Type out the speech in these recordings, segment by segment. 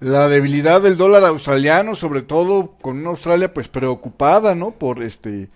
la debilidad del dólar australiano, sobre todo con una Australia pues preocupada, ¿no? Por este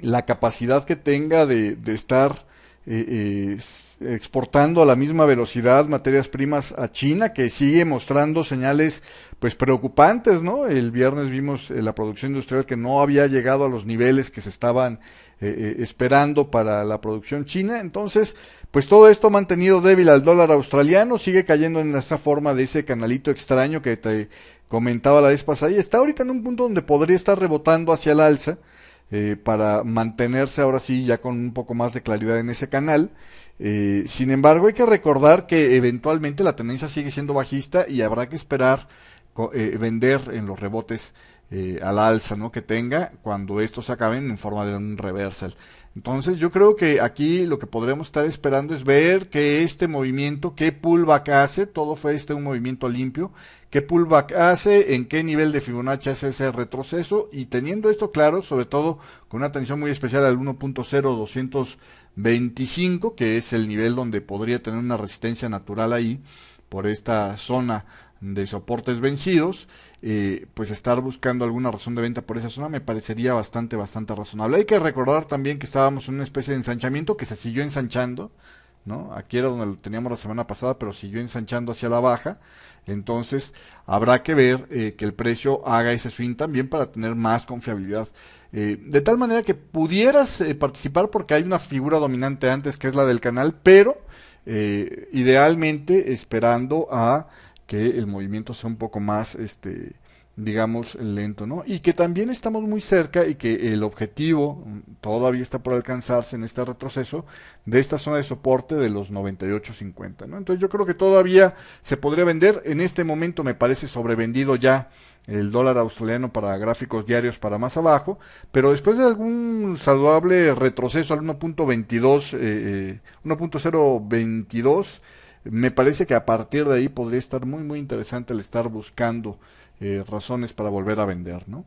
la capacidad que tenga de, de estar eh, eh, exportando a la misma velocidad materias primas a China, que sigue mostrando señales pues preocupantes, ¿no? El viernes vimos eh, la producción industrial que no había llegado a los niveles que se estaban eh, esperando para la producción china. Entonces, pues todo esto ha mantenido débil al dólar australiano, sigue cayendo en esa forma de ese canalito extraño que te comentaba la vez pasada y está ahorita en un punto donde podría estar rebotando hacia el alza eh, para mantenerse ahora sí ya con un poco más de claridad en ese canal. Eh, sin embargo, hay que recordar que eventualmente la tendencia sigue siendo bajista y habrá que esperar eh, vender en los rebotes eh, al alza ¿no? que tenga cuando estos acaben en forma de un reversal. Entonces yo creo que aquí lo que podremos estar esperando es ver que este movimiento, qué pullback hace, todo fue este un movimiento limpio, que pullback hace, en qué nivel de Fibonacci hace ese retroceso y teniendo esto claro, sobre todo con una atención muy especial al 1.0225, que es el nivel donde podría tener una resistencia natural ahí por esta zona de soportes vencidos, eh, pues estar buscando alguna razón de venta por esa zona me parecería bastante, bastante razonable. Hay que recordar también que estábamos en una especie de ensanchamiento que se siguió ensanchando, ¿no? Aquí era donde lo teníamos la semana pasada, pero siguió ensanchando hacia la baja. Entonces, habrá que ver eh, que el precio haga ese swing también para tener más confiabilidad. Eh, de tal manera que pudieras participar porque hay una figura dominante antes que es la del canal, pero idealmente esperando a que el movimiento sea un poco más, este, digamos, lento, ¿no? Y que también estamos muy cerca y que el objetivo mm, todavía está por alcanzarse en este retroceso de esta zona de soporte de los 98.50, ¿no? Entonces yo creo que todavía se podría vender. En este momento me parece sobrevendido ya el dólar australiano para gráficos diarios para más abajo, pero después de algún saludable retroceso al 1.22, eh, 1.022, eh, me parece que a partir de ahí podría estar muy, muy interesante el estar buscando eh, razones para volver a vender, ¿no?